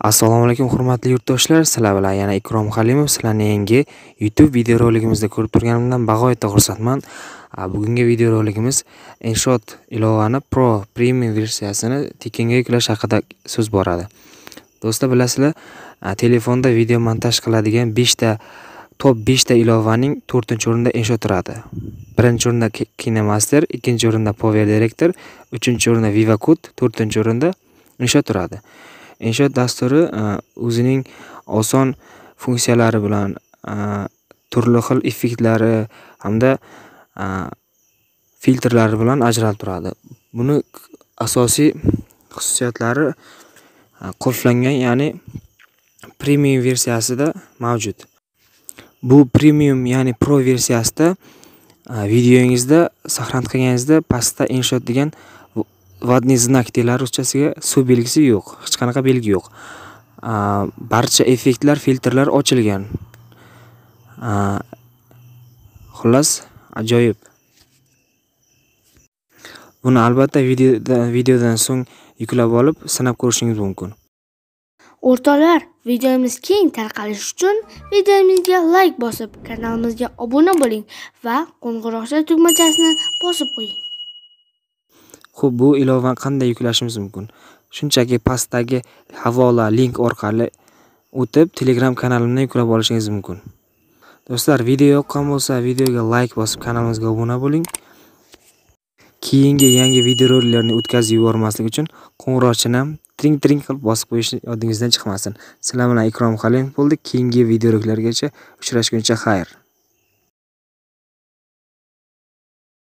assalomu alaykum hurmatli yurtdoshlar sizlar bilan yana ikrom halimov sizlarni yangi youtube videoroligimizda ko'rib turganimdan bag'oyatda xursandman bugungi videoroligimiz inshot ilovani pro premium versiyasini tekinga yuklash haqida so'z boradi do'stlar bilasizlar telefonda video montaj qiladigan 5 ta top 5 ta ilovaning 4 o'rinda inshot turadi birinchi o'rinda kinemaster ikkinchi o'rinda power director uchinchi o'rinda Vivacut, to'rtinchi o'rinda inshot turadi Inshoot dasturi e, o'zining oson funksiyalari bilan e, turli xil effektlari hamda e, filtrlari bilan ajralib turadi. Buni asosiy xususiyatlari qulflangan ya'ni premium versiyasida mavjud. Bu premium ya'ni pro versiyasida videoyingizda saqlanib qolganingizda pastda Inshoot degan vodniy znak deyiladi ruschasiga suv belgisi yo'q hech qanaqa belgi yo'q barcha effektlar filtrlar ochilgan xullas ajoyib buni albatta videodan so'ng yuklab olib sinab ko'rishingiz mumkin o'rtoqlar videomiz keng tarqalishi uchun videomizga layk bosib kanalimizga obuna bo'ling va qo'ng'iroqcha tugmachasini bosib qo'ying Xo'p, bu ilovani qanday yuklashimiz mumkin? Shunchaki pastdagi havola link orqali o'tib Telegram kanalimni yuklab olishingiz mumkin. Do'stlar, video yoqqan bo'lsa, videoga like bosib kanalimizga obuna bo'ling. Keyingi yangi videoroliklarni o'tkazib yubormaslik uchun qo'ng'iroqchani ham tring tring qilib bosib qo'yish yodingizdan chiqmasin. Sizlar bilan Ikrom halimov bo'ldik Keyingi videoroliklargacha uchrashguncha xayr.